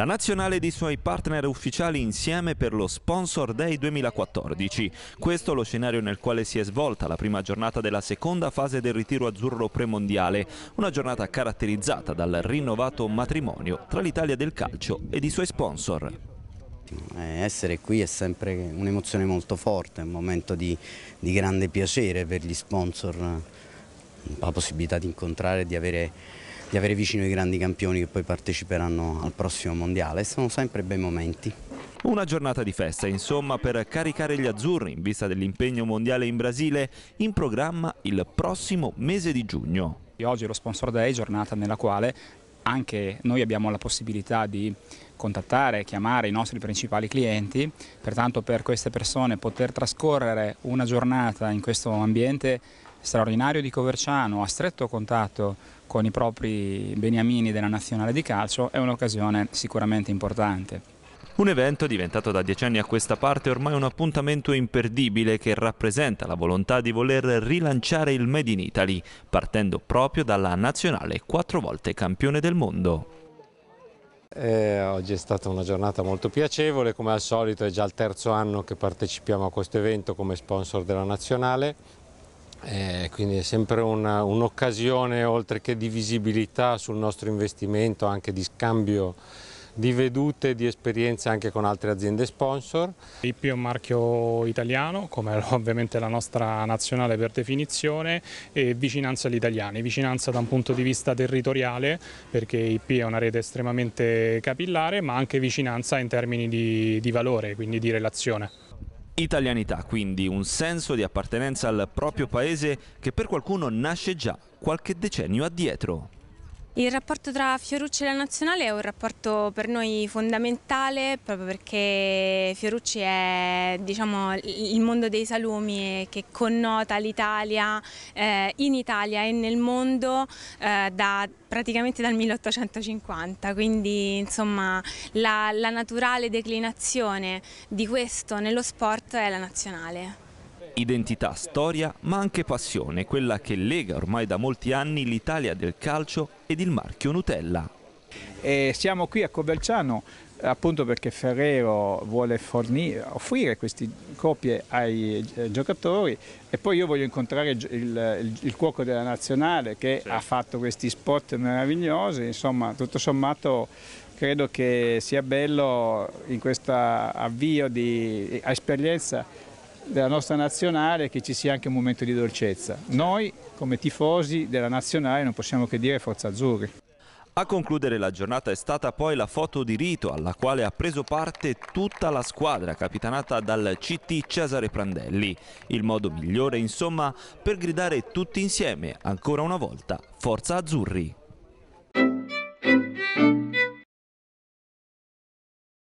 La nazionale ed i suoi partner ufficiali insieme per lo Sponsor Day 2014. Questo lo scenario nel quale si è svolta la prima giornata della seconda fase del ritiro azzurro premondiale, una giornata caratterizzata dal rinnovato matrimonio tra l'Italia del calcio ed i suoi sponsor. Eh, essere qui è sempre un'emozione molto forte, un momento di, di grande piacere per gli sponsor, la possibilità di incontrare, e di avere di avere vicino i grandi campioni che poi parteciperanno al prossimo mondiale. Sono sempre bei momenti. Una giornata di festa, insomma, per caricare gli azzurri in vista dell'impegno mondiale in Brasile, in programma il prossimo mese di giugno. Oggi è lo Sponsor Day, giornata nella quale anche noi abbiamo la possibilità di contattare, e chiamare i nostri principali clienti, pertanto per queste persone poter trascorrere una giornata in questo ambiente straordinario di Coverciano a stretto contatto con i propri beniamini della nazionale di calcio è un'occasione sicuramente importante. Un evento diventato da dieci anni a questa parte ormai un appuntamento imperdibile che rappresenta la volontà di voler rilanciare il Made in Italy, partendo proprio dalla nazionale quattro volte campione del mondo. Eh, oggi è stata una giornata molto piacevole, come al solito è già il terzo anno che partecipiamo a questo evento come sponsor della nazionale eh, quindi è sempre un'occasione, un oltre che di visibilità sul nostro investimento, anche di scambio di vedute, di esperienze anche con altre aziende sponsor. IP è un marchio italiano, come ovviamente la nostra nazionale per definizione, e vicinanza agli italiani, vicinanza da un punto di vista territoriale, perché IP è una rete estremamente capillare, ma anche vicinanza in termini di, di valore, quindi di relazione. Italianità, quindi un senso di appartenenza al proprio paese che per qualcuno nasce già qualche decennio addietro. Il rapporto tra Fiorucci e la Nazionale è un rapporto per noi fondamentale proprio perché Fiorucci è diciamo, il mondo dei salumi che connota l'Italia eh, in Italia e nel mondo eh, da, praticamente dal 1850, quindi insomma la, la naturale declinazione di questo nello sport è la Nazionale. Identità, storia, ma anche passione, quella che lega ormai da molti anni l'Italia del calcio ed il marchio Nutella. E siamo qui a Coverciano appunto perché Ferrero vuole fornire, offrire queste copie ai giocatori e poi io voglio incontrare il, il, il cuoco della nazionale che sì. ha fatto questi spot meravigliosi, insomma tutto sommato credo che sia bello in questo avvio di esperienza della nostra nazionale che ci sia anche un momento di dolcezza. Noi come tifosi della nazionale non possiamo che dire forza azzurri. A concludere la giornata è stata poi la foto di rito alla quale ha preso parte tutta la squadra capitanata dal CT Cesare Prandelli. Il modo migliore insomma per gridare tutti insieme ancora una volta Forza Azzurri.